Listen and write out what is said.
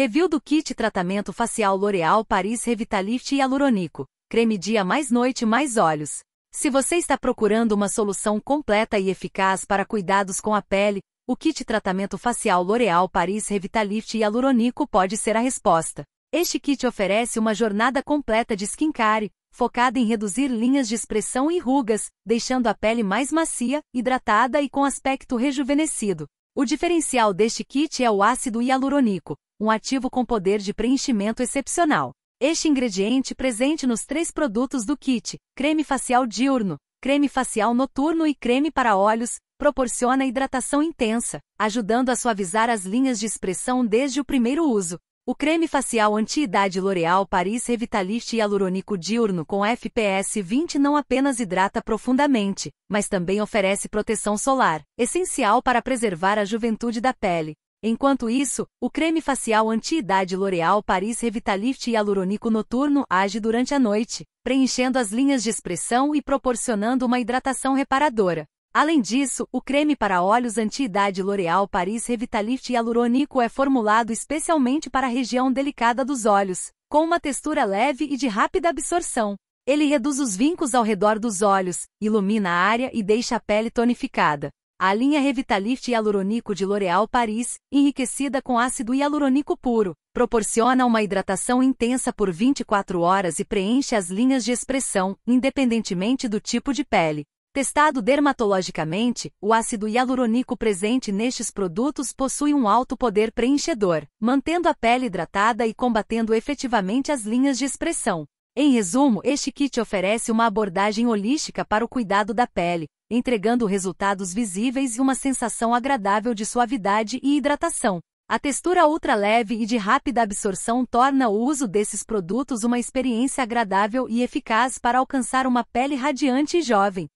Review do kit tratamento facial L'Oréal Paris Revitalift e Aluronico. Creme dia mais noite mais olhos. Se você está procurando uma solução completa e eficaz para cuidados com a pele, o kit tratamento facial L'Oréal Paris Revitalift e Aluronico pode ser a resposta. Este kit oferece uma jornada completa de skincare, focada em reduzir linhas de expressão e rugas, deixando a pele mais macia, hidratada e com aspecto rejuvenescido. O diferencial deste kit é o ácido hialurônico, um ativo com poder de preenchimento excepcional. Este ingrediente presente nos três produtos do kit, creme facial diurno, creme facial noturno e creme para olhos, proporciona hidratação intensa, ajudando a suavizar as linhas de expressão desde o primeiro uso. O creme facial anti-idade L'Oréal Paris Revitalist Hialurônico Diurno com FPS 20 não apenas hidrata profundamente, mas também oferece proteção solar, essencial para preservar a juventude da pele. Enquanto isso, o creme facial anti-idade L'Oréal Paris Revitalift Hialurônico Noturno age durante a noite, preenchendo as linhas de expressão e proporcionando uma hidratação reparadora. Além disso, o creme para olhos anti-idade L'Oréal Paris Revitalift Hialurônico é formulado especialmente para a região delicada dos olhos, com uma textura leve e de rápida absorção. Ele reduz os vincos ao redor dos olhos, ilumina a área e deixa a pele tonificada. A linha Revitalift Hialurônico de L'Oréal Paris, enriquecida com ácido hialurônico puro, proporciona uma hidratação intensa por 24 horas e preenche as linhas de expressão, independentemente do tipo de pele. Testado dermatologicamente, o ácido hialurônico presente nestes produtos possui um alto poder preenchedor, mantendo a pele hidratada e combatendo efetivamente as linhas de expressão. Em resumo, este kit oferece uma abordagem holística para o cuidado da pele, entregando resultados visíveis e uma sensação agradável de suavidade e hidratação. A textura ultra leve e de rápida absorção torna o uso desses produtos uma experiência agradável e eficaz para alcançar uma pele radiante e jovem.